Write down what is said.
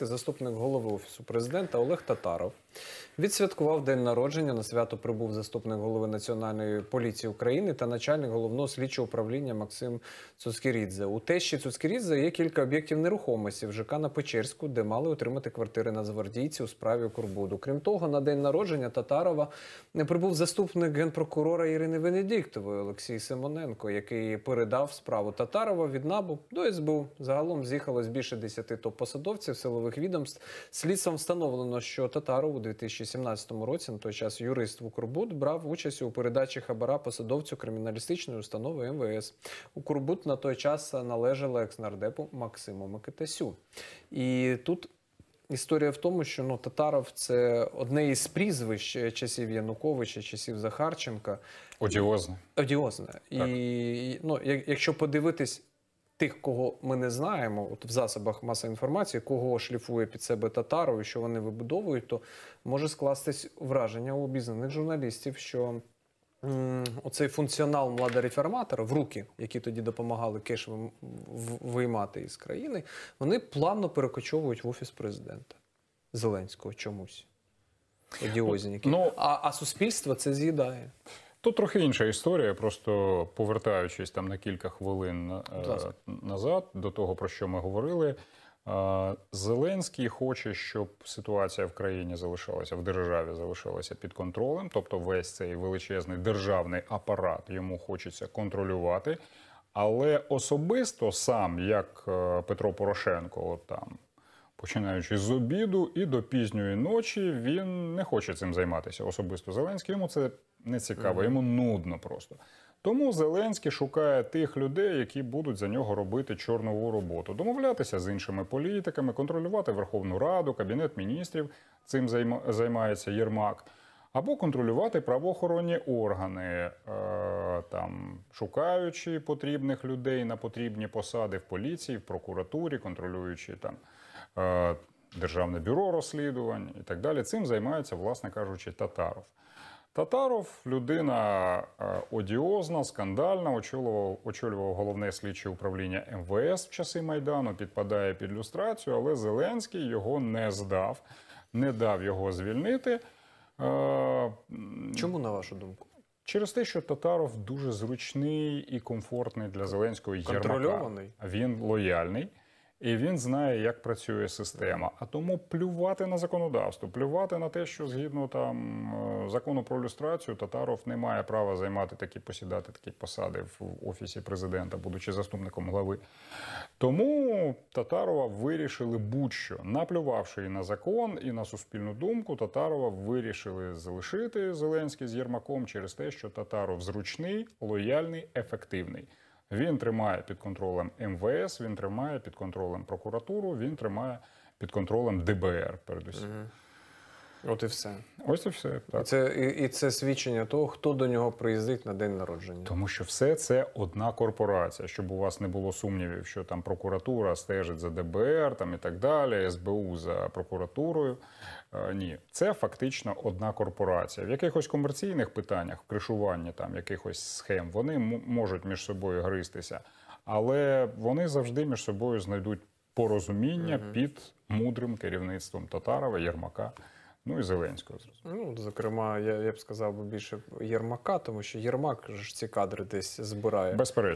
Заступник голови офісу президента Олег Татаров відсвяткував день народження. На свято прибув заступник голови національної поліції України та начальник головного слідчого управління Максим Цуцкірідзе. У тещі Цуцкірідзе є кілька об'єктів нерухомості в ЖК на Печерську, де мали отримати квартири на у справі Курбуду. Крім того, на день народження Татарова прибув заступник генпрокурора Ірини Венедіктової Олексій Симоненко, який передав справу Татарова від НАБУ до СБУ. Загалом з'їхалось більше 10 топ-посадовців силових судових відомств. Слідством встановлено, що Татаров у 2017 році на той час юрист в Укрбуд брав участь у передачі хабара посадовцю криміналістичної установи МВС. Укрбуд на той час належала екснардепу Максиму Микитасю. І тут. Історія в тому, що ну Татаров це одне із прізвищ часів Януковича, часів Захарченка. Одіозне. Одіозне. І ну, якщо подивитись тих, кого ми не знаємо, от в засобах масової інформації, кого шліфує під себе татару і що вони вибудовують, то може скластись враження у обізнаних журналістів, що Оцей функціонал млада реформатора в руки, які тоді допомагали кеш виймати із країни, вони плавно перекочовують в офіс президента Зеленського чомусь. Одіозніки. Ну, а, а суспільство це з'їдає. Тут трохи інша історія, просто повертаючись там на кілька хвилин е, назад до того, про що ми говорили. Е, Зеленський хоче, щоб ситуація в країні залишалася в державі, залишалася під контролем. Тобто, весь цей величезний державний апарат йому хочеться контролювати. Але особисто сам, як е, Петро Порошенко, от там Починаючи з обіду і до пізньої ночі він не хоче цим займатися. Особисто Зеленський йому це не цікаво, йому нудно просто. Тому Зеленський шукає тих людей, які будуть за нього робити чорнову роботу, домовлятися з іншими політиками, контролювати Верховну Раду, Кабінет міністрів. Цим займається Єрмак. Або контролювати правоохоронні органи, е, там шукаючи потрібних людей на потрібні посади в поліції, в прокуратурі, контролюючи там Е, Державне бюро розслідувань і так далі. Цим займається, власне кажучи, татаров. Татаров людина е, одіозна, скандальна, очолював очолював головне слідче управління МВС в часи Майдану, підпадає під люстрацію, але Зеленський його не здав, не дав його звільнити. Е, Чому на вашу думку? Через те, що Татаров дуже зручний і комфортний для Зеленського. Єрмака. Контрольований? Він лояльний і він знає, як працює система. А тому плювати на законодавство, плювати на те, що згідно там е, закону про люстрацію, татаров не має права займати такі посідати такі посади в офісі президента, будучи заступником глави. Тому Татарова вирішили будь-що, наплювавши і на закон, і на суспільну думку, Татарова вирішили залишити Зеленський з Єрмаком через те, що Татаров зручний, лояльний, ефективний. Він тримає під контролем МВС, він тримає під контролем прокуратуру, він тримає під контролем ДБР. Передусім. От і все. Ось і все. Так. І це і, і це свідчення того, хто до нього приїздить на день народження. Тому що все це одна корпорація, щоб у вас не було сумнівів, що там прокуратура стежить за ДБР там і так далі, СБУ за прокуратурою. Е, ні, це фактично одна корпорація. В якихось комерційних питаннях, в кришуванні там якихось схем, вони можуть між собою гристися, але вони завжди між собою знайдуть порозуміння угу. під мудрим керівництвом Татарова, Єрмака. Ну і Зеленського зрозуміло. Ну, зокрема, я я б сказав би більше Єрмака, тому що Єрмак ж ці кадри десь збирає. Безперечно.